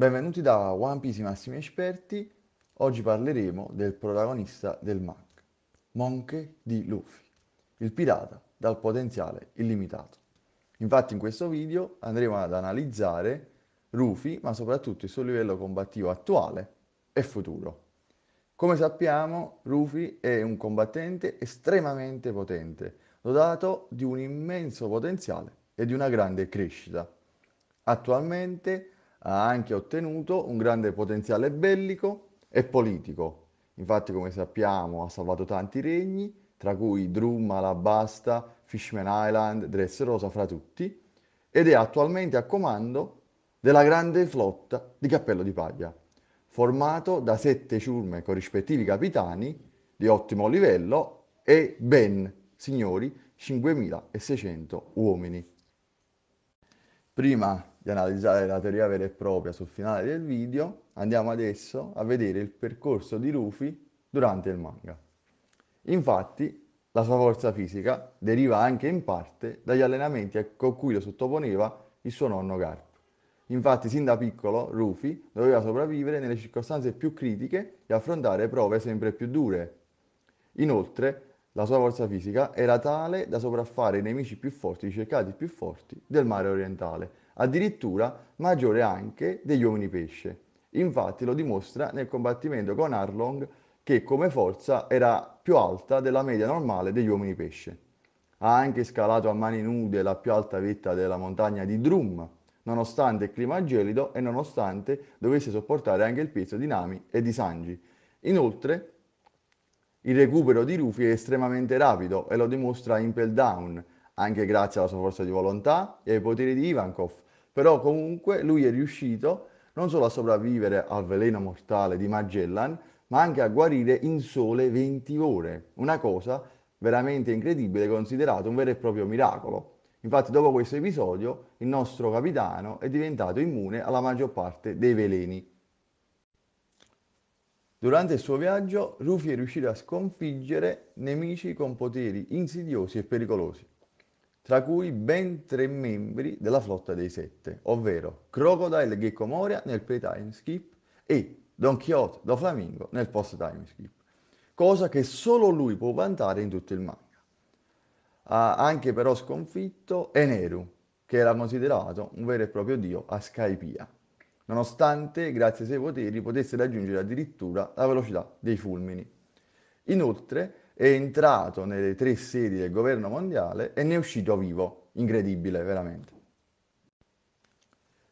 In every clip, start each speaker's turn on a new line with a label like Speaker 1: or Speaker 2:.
Speaker 1: Benvenuti da One Piece Massimi Esperti, oggi parleremo del protagonista del manga, Monke di Luffy, il pirata dal potenziale illimitato. Infatti in questo video andremo ad analizzare Luffy, ma soprattutto il suo livello combattivo attuale e futuro. Come sappiamo, Luffy è un combattente estremamente potente, dotato di un immenso potenziale e di una grande crescita. Attualmente ha anche ottenuto un grande potenziale bellico e politico. Infatti, come sappiamo, ha salvato tanti regni, tra cui Drum, Alabasta, Fishman Island, Dressrosa fra tutti, ed è attualmente a comando della grande flotta di Cappello di Paglia, formato da sette ciurme con rispettivi capitani di ottimo livello e ben, signori, 5.600 uomini prima di analizzare la teoria vera e propria sul finale del video, andiamo adesso a vedere il percorso di Rufy durante il manga. Infatti, la sua forza fisica deriva anche in parte dagli allenamenti con cui lo sottoponeva il suo nonno Garp. Infatti, sin da piccolo, Rufy doveva sopravvivere nelle circostanze più critiche e affrontare prove sempre più dure. Inoltre, la sua forza fisica era tale da sopraffare i nemici più forti, i cercati più forti del mare orientale, addirittura maggiore anche degli uomini pesce. Infatti lo dimostra nel combattimento con Arlong che come forza era più alta della media normale degli uomini pesce. Ha anche scalato a mani nude la più alta vetta della montagna di Drum, nonostante il clima gelido e nonostante dovesse sopportare anche il peso di Nami e di Sanji. Inoltre il recupero di Rufy è estremamente rapido e lo dimostra Impel Down, anche grazie alla sua forza di volontà e ai poteri di Ivankov, però comunque lui è riuscito non solo a sopravvivere al veleno mortale di Magellan, ma anche a guarire in sole 20 ore, una cosa veramente incredibile considerato un vero e proprio miracolo. Infatti dopo questo episodio il nostro capitano è diventato immune alla maggior parte dei veleni. Durante il suo viaggio, Rufy è riuscito a sconfiggere nemici con poteri insidiosi e pericolosi, tra cui ben tre membri della flotta dei Sette, ovvero Crocodile Gecko Moria nel pre-time skip e Don Quixote do Flamingo nel post-time skip, cosa che solo lui può vantare in tutto il manga. Ha anche però sconfitto Eneru, che era considerato un vero e proprio dio a Skypia nonostante grazie ai suoi poteri potesse raggiungere addirittura la velocità dei fulmini. Inoltre è entrato nelle tre sedi del governo mondiale e ne è uscito vivo, incredibile veramente.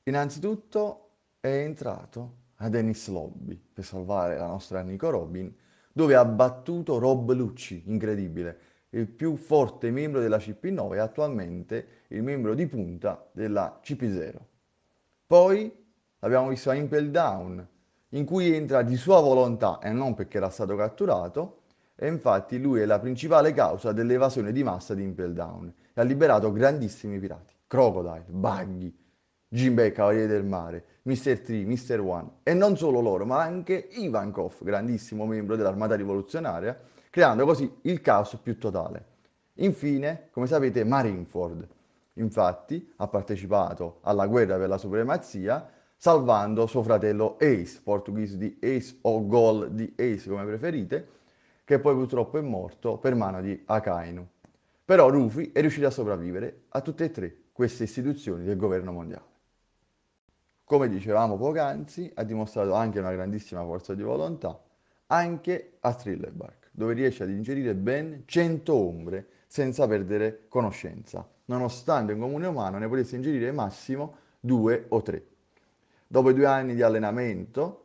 Speaker 1: Innanzitutto è entrato a Dennis Lobby per salvare la nostra Nico Robin, dove ha battuto Rob Lucci, incredibile, il più forte membro della CP9 e attualmente il membro di punta della CP0. Poi l'abbiamo visto a Impel Down, in cui entra di sua volontà e non perché era stato catturato, e infatti lui è la principale causa dell'evasione di massa di Impel Down e ha liberato grandissimi pirati, Crocodile, Buggy, Jinbei, Cavaliere del Mare, Mr. 3, Mr. One e non solo loro, ma anche Ivankov, grandissimo membro dell'armata rivoluzionaria, creando così il caos più totale. Infine, come sapete, Marineford, infatti, ha partecipato alla guerra per la supremazia salvando suo fratello Ace, portoghese di Ace o Gol di Ace come preferite, che poi purtroppo è morto per mano di Akainu. Però Rufy è riuscito a sopravvivere a tutte e tre queste istituzioni del governo mondiale. Come dicevamo poc'anzi, ha dimostrato anche una grandissima forza di volontà, anche a Thrillerbach, dove riesce ad ingerire ben 100 ombre senza perdere conoscenza, nonostante un comune umano ne potesse ingerire massimo 2 o 3 dopo due anni di allenamento,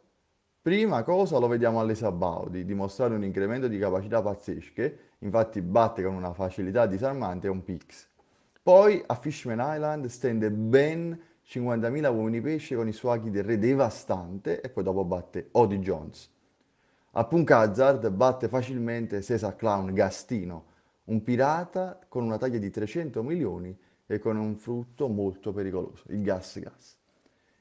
Speaker 1: prima cosa lo vediamo alle Sabaudi, dimostrare un incremento di capacità pazzesche, infatti batte con una facilità disarmante un Pix. Poi a Fishman Island stende ben 50.000 uomini pesce con i swaghi del re devastante e poi dopo batte Odi Jones. A Punk Hazard batte facilmente Cesar Clown Gastino, un pirata con una taglia di 300 milioni e con un frutto molto pericoloso, il gas gas.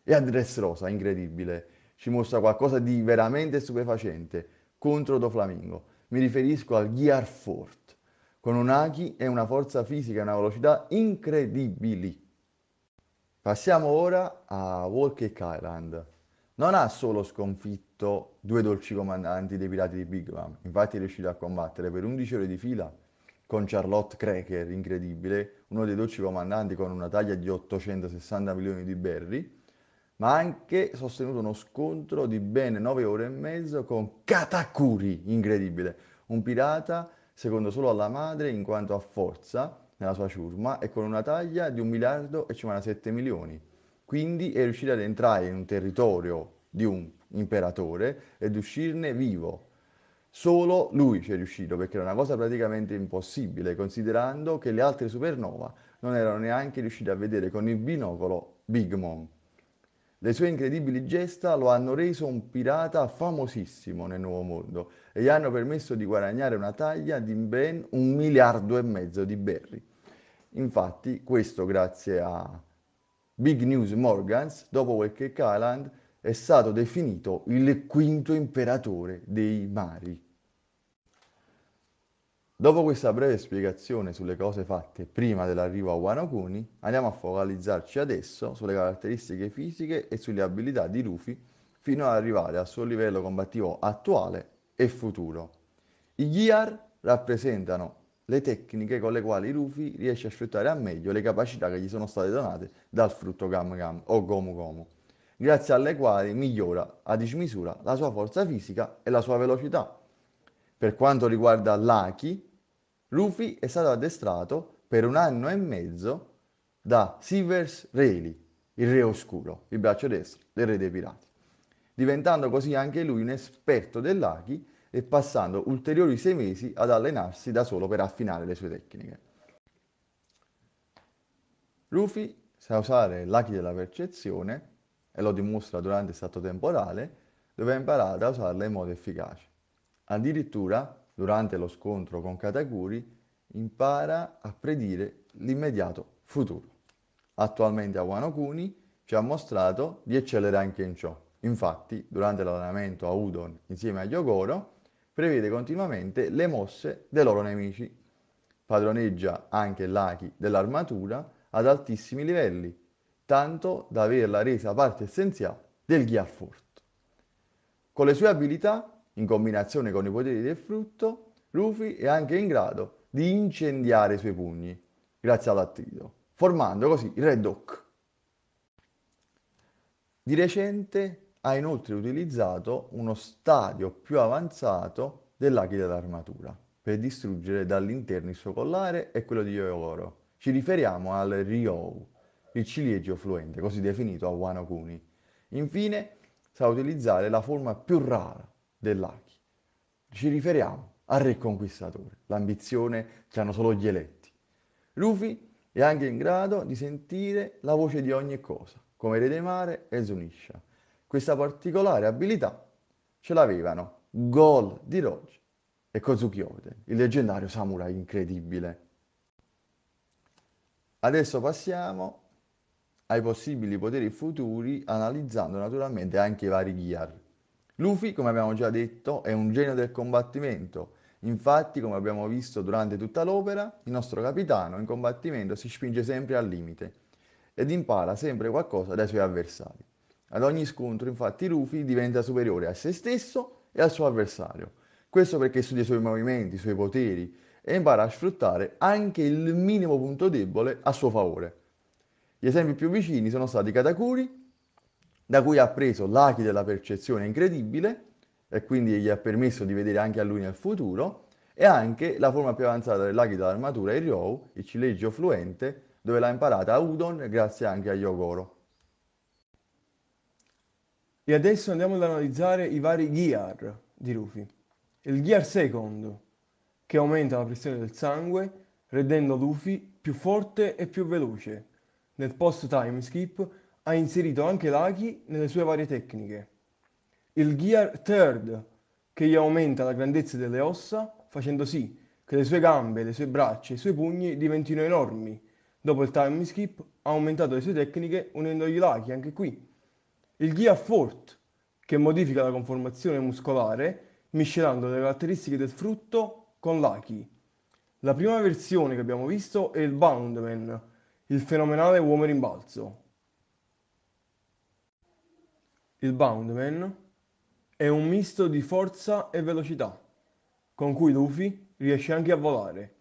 Speaker 1: E Andres Rosa, incredibile, ci mostra qualcosa di veramente stupefacente contro Doflamingo. Mi riferisco al Gear Fort, con un Aki e una forza fisica e una velocità incredibili. Passiamo ora a Walker Island. Non ha solo sconfitto due dolci comandanti dei pirati di Big Bang, infatti è riuscito a combattere per 11 ore di fila con Charlotte Cracker, incredibile, uno dei dolci comandanti con una taglia di 860 milioni di berry, ma ha anche sostenuto uno scontro di ben 9 ore e mezzo con Katakuri, incredibile, un pirata secondo solo alla madre in quanto a forza nella sua ciurma e con una taglia di 1 miliardo e 57 milioni. Quindi è riuscito ad entrare in un territorio di un imperatore ed uscirne vivo. Solo lui ci è riuscito perché era una cosa praticamente impossibile, considerando che le altre supernova non erano neanche riuscite a vedere con il binocolo Big Mom. Le sue incredibili gesta lo hanno reso un pirata famosissimo nel nuovo mondo e gli hanno permesso di guadagnare una taglia di ben un miliardo e mezzo di berri. Infatti, questo grazie a Big News Morgans, dopo quel Kaland, è stato definito il quinto imperatore dei mari. Dopo questa breve spiegazione sulle cose fatte prima dell'arrivo a Wano andiamo a focalizzarci adesso sulle caratteristiche fisiche e sulle abilità di Luffy fino ad arrivare al suo livello combattivo attuale e futuro. I Gear rappresentano le tecniche con le quali Luffy riesce a sfruttare al meglio le capacità che gli sono state donate dal frutto Gam Gam o Gomu Gomu, grazie alle quali migliora a dismisura la sua forza fisica e la sua velocità. Per quanto riguarda l'Aki, Luffy è stato addestrato per un anno e mezzo da Sivers Reilly, il re oscuro, il braccio destro del re dei pirati, diventando così anche lui un esperto dell'Aki e passando ulteriori sei mesi ad allenarsi da solo per affinare le sue tecniche. Luffy sa usare l'Aki della percezione e lo dimostra durante il stato temporale, dove ha imparato a usarla in modo efficace. Addirittura durante lo scontro con Katakuri, impara a predire l'immediato futuro. Attualmente Awano Kuni ci ha mostrato di eccellere anche in ciò. Infatti, durante l'allenamento a Udon insieme a Yogoro, prevede continuamente le mosse dei loro nemici. Padroneggia anche l'Aki dell'armatura ad altissimi livelli, tanto da averla resa parte essenziale del Ghiafort. Con le sue abilità in combinazione con i poteri del frutto, Luffy è anche in grado di incendiare i suoi pugni, grazie all'attrito, formando così il Red Hawk. Di recente ha inoltre utilizzato uno stadio più avanzato dell'Aquila d'armatura per distruggere dall'interno il suo collare e quello di Yoyogoro. Ci riferiamo al Ryou, il ciliegio fluente, così definito a Wano Kuni. Infine, sa utilizzare la forma più rara, dell'Achi. Ci riferiamo al Re Conquistatore, l'ambizione che hanno solo gli eletti. Luffy è anche in grado di sentire la voce di ogni cosa, come Re dei Mare e Zunisha. Questa particolare abilità ce l'avevano Gol di Roger e Kozuki Oden, il leggendario samurai incredibile. Adesso passiamo ai possibili poteri futuri analizzando naturalmente anche i vari Gear. Luffy, come abbiamo già detto, è un genio del combattimento. Infatti, come abbiamo visto durante tutta l'opera, il nostro capitano in combattimento si spinge sempre al limite ed impara sempre qualcosa dai suoi avversari. Ad ogni scontro, infatti, Luffy diventa superiore a se stesso e al suo avversario. Questo perché studia i suoi movimenti, i suoi poteri e impara a sfruttare anche il minimo punto debole a suo favore. Gli esempi più vicini sono stati Katakuri da cui ha preso l'achi della percezione incredibile e quindi gli ha permesso di vedere anche a lui nel futuro, e anche la forma più avanzata dell'achi dell'armatura, il Ryo, il cileggio fluente, dove l'ha imparata a Udon grazie anche a Yogoro. E
Speaker 2: adesso andiamo ad analizzare i vari gear di Rufy. Il gear secondo, che aumenta la pressione del sangue, rendendo Luffy più forte e più veloce. Nel post time skip ha inserito anche l'Aki nelle sue varie tecniche. Il Gear Third, che gli aumenta la grandezza delle ossa, facendo sì che le sue gambe, le sue braccia e i suoi pugni diventino enormi. Dopo il time skip ha aumentato le sue tecniche unendogli l'Aki anche qui. Il Gear Fort, che modifica la conformazione muscolare miscelando le caratteristiche del frutto con l'Aki. La prima versione che abbiamo visto è il Boundman, il fenomenale uomo rimbalzo. Il Boundman è un misto di forza e velocità, con cui Luffy riesce anche a volare.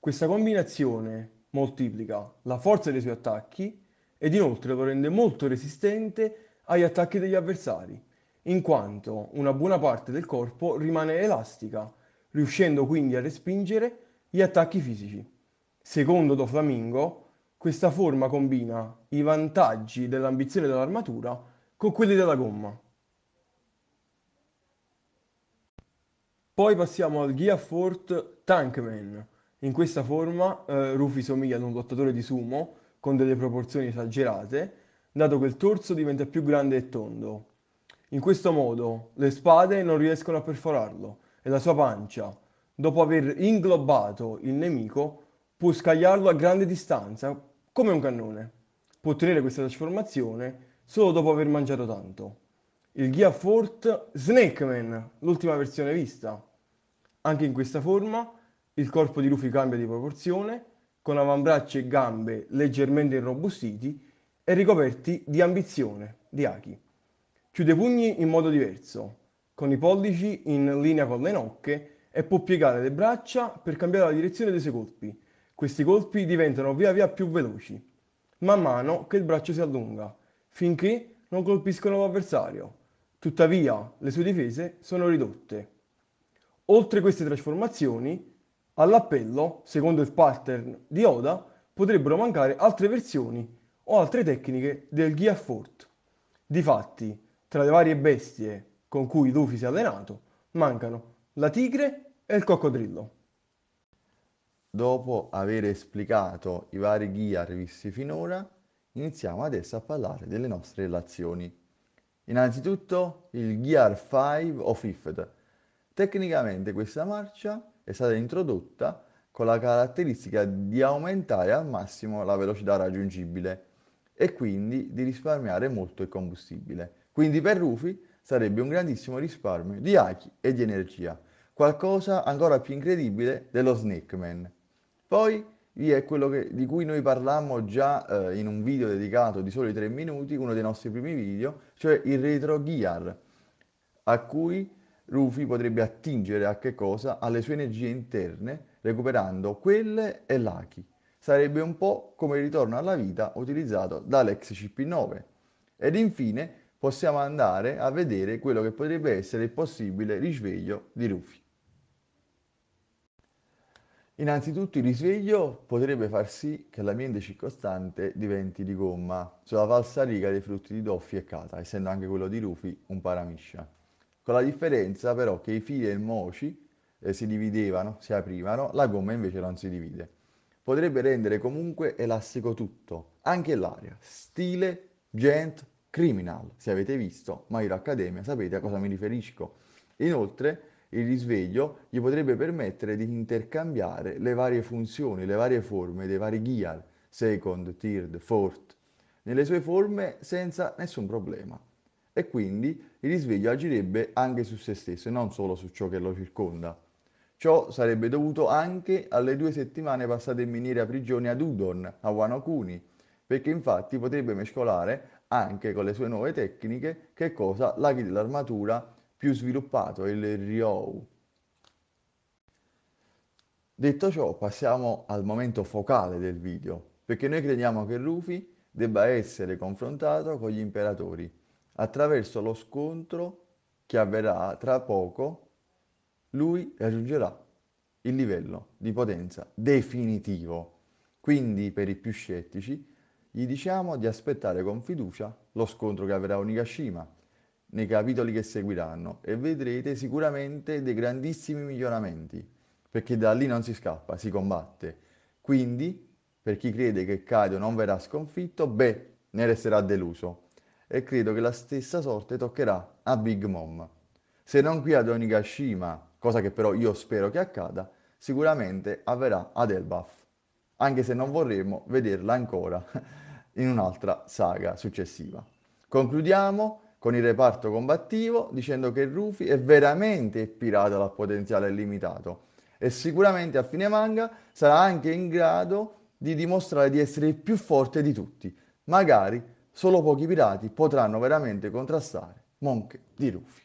Speaker 2: Questa combinazione moltiplica la forza dei suoi attacchi ed inoltre lo rende molto resistente agli attacchi degli avversari, in quanto una buona parte del corpo rimane elastica, riuscendo quindi a respingere gli attacchi fisici. Secondo Doflamingo, questa forma combina i vantaggi dell'ambizione dell'armatura con quelli della gomma. Poi passiamo al Gia Fort Tankman. In questa forma eh, Rufy somiglia ad un lottatore di sumo con delle proporzioni esagerate, dato che il torso diventa più grande e tondo. In questo modo le spade non riescono a perforarlo e la sua pancia, dopo aver inglobato il nemico, può scagliarlo a grande distanza, come un cannone. Può ottenere questa trasformazione solo dopo aver mangiato tanto. Il Ghia Fort Snakeman, l'ultima versione vista. Anche in questa forma il corpo di Luffy cambia di proporzione, con avambracci e gambe leggermente irrobustiti e ricoperti di ambizione, di Aki. Chiude i pugni in modo diverso, con i pollici in linea con le nocche e può piegare le braccia per cambiare la direzione dei suoi colpi. Questi colpi diventano via via più veloci, man mano che il braccio si allunga finché non colpiscono l'avversario. Tuttavia, le sue difese sono ridotte. Oltre queste trasformazioni, all'appello, secondo il pattern di Oda, potrebbero mancare altre versioni o altre tecniche del Gear Fort. Difatti, tra le varie bestie con cui Luffy si è allenato, mancano la tigre e il coccodrillo.
Speaker 1: Dopo aver esplicato i vari Gear visti finora, Iniziamo adesso a parlare delle nostre relazioni. Innanzitutto il Gear 5 o Fifth. Tecnicamente questa marcia è stata introdotta con la caratteristica di aumentare al massimo la velocità raggiungibile e quindi di risparmiare molto il combustibile. Quindi per Rufy sarebbe un grandissimo risparmio di hachi e di energia, qualcosa ancora più incredibile dello Snakeman. Poi Lì è quello che- di cui noi parlammo già eh, in un video dedicato di soli 3 minuti, uno dei nostri primi video, cioè il retro gear, a cui Rufy potrebbe attingere a che cosa? Alle sue energie interne, recuperando quelle e l'Aki. Sarebbe un po' come il ritorno alla vita utilizzato dall'ex CP9. Ed infine possiamo andare a vedere quello che potrebbe essere il possibile risveglio di Rufy. Innanzitutto il risveglio potrebbe far sì che l'ambiente circostante diventi di gomma sulla cioè falsa riga dei frutti di Doffi e Kata, essendo anche quello di Rufy un paramiscia. Con la differenza però che i fili e il moci eh, si dividevano, si aprivano, la gomma invece non si divide. Potrebbe rendere comunque elastico tutto, anche l'aria, stile gent criminal, se avete visto My Hero Academia sapete a cosa mi riferisco. Inoltre il risveglio gli potrebbe permettere di intercambiare le varie funzioni, le varie forme dei vari gear, second, third, fourth, nelle sue forme senza nessun problema. E quindi il risveglio agirebbe anche su se stesso e non solo su ciò che lo circonda. Ciò sarebbe dovuto anche alle due settimane passate in miniera prigione ad Udon, a Wano perché infatti potrebbe mescolare anche con le sue nuove tecniche che cosa? Laghi dell'armatura più sviluppato, il Ryou. Detto ciò, passiamo al momento focale del video, perché noi crediamo che Rufy debba essere confrontato con gli imperatori attraverso lo scontro che avverrà tra poco, lui raggiungerà il livello di potenza definitivo. Quindi per i più scettici gli diciamo di aspettare con fiducia lo scontro che avverrà Onigashima nei capitoli che seguiranno e vedrete sicuramente dei grandissimi miglioramenti, perché da lì non si scappa, si combatte. Quindi, per chi crede che Kaido non verrà sconfitto, beh, ne resterà deluso. E credo che la stessa sorte toccherà a Big Mom. Se non qui ad Onigashima, cosa che però io spero che accada, sicuramente avverrà ad Elbaf, anche se non vorremmo vederla ancora in un'altra saga successiva. Concludiamo con il reparto combattivo dicendo che Rufy è veramente il pirata dal potenziale illimitato e sicuramente a fine manga sarà anche in grado di dimostrare di essere il più forte di tutti. Magari solo pochi pirati potranno veramente contrastare Monk di Rufy.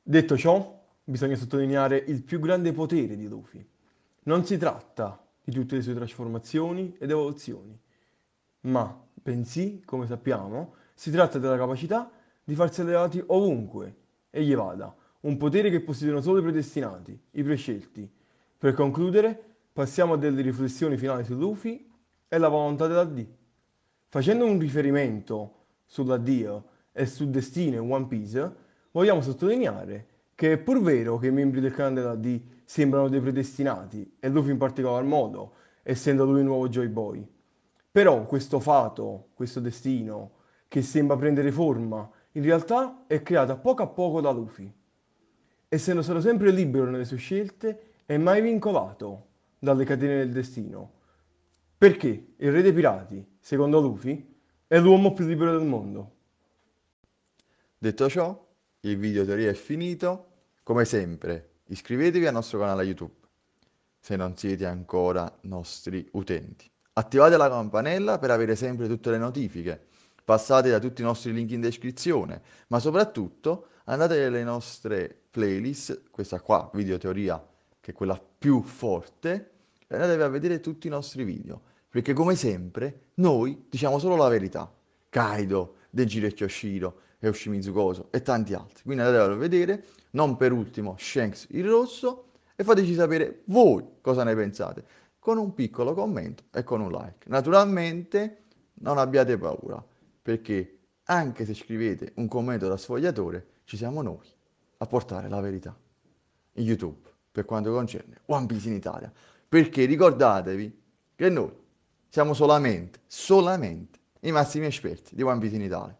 Speaker 1: Detto ciò, bisogna sottolineare
Speaker 2: il più grande potere di Rufy. Non si tratta di tutte le sue trasformazioni ed evoluzioni, ma bensì, come sappiamo, si tratta della capacità di farsi alleati ovunque egli vada, un potere che possiedono solo i predestinati, i prescelti. Per concludere, passiamo a delle riflessioni finali su Luffy e la volontà della D. Facendo un riferimento sull'addio e sul destino in One Piece, vogliamo sottolineare che è pur vero che i membri del clan della D sembrano dei predestinati, e Luffy in particolar modo, essendo lui il nuovo Joy Boy. Però questo fato, questo destino, che sembra prendere forma, in realtà è creata poco a poco da Luffy. Essendo stato sempre libero nelle sue scelte, è mai vincolato dalle catene del destino. Perché il re dei pirati, secondo Luffy, è l'uomo più libero del mondo.
Speaker 1: Detto ciò, il video teoria è finito. Come sempre, iscrivetevi al nostro canale YouTube se non siete ancora nostri utenti. Attivate la campanella per avere sempre tutte le notifiche passate da tutti i nostri link in descrizione, ma soprattutto andate nelle nostre playlist, questa qua, videoteoria, che è quella più forte, e andatevi a vedere tutti i nostri video, perché come sempre noi diciamo solo la verità. Kaido, Dejiro Kyoshiro, e Ushimizu Koso e tanti altri. Quindi andatelo a vedere, non per ultimo Shanks il rosso e fateci sapere voi cosa ne pensate con un piccolo commento e con un like. Naturalmente non abbiate paura perché anche se scrivete un commento da sfogliatore, ci siamo noi a portare la verità. In YouTube, per quanto concerne One Piece in Italia. Perché ricordatevi che noi siamo solamente, solamente i massimi esperti di One Piece in Italia.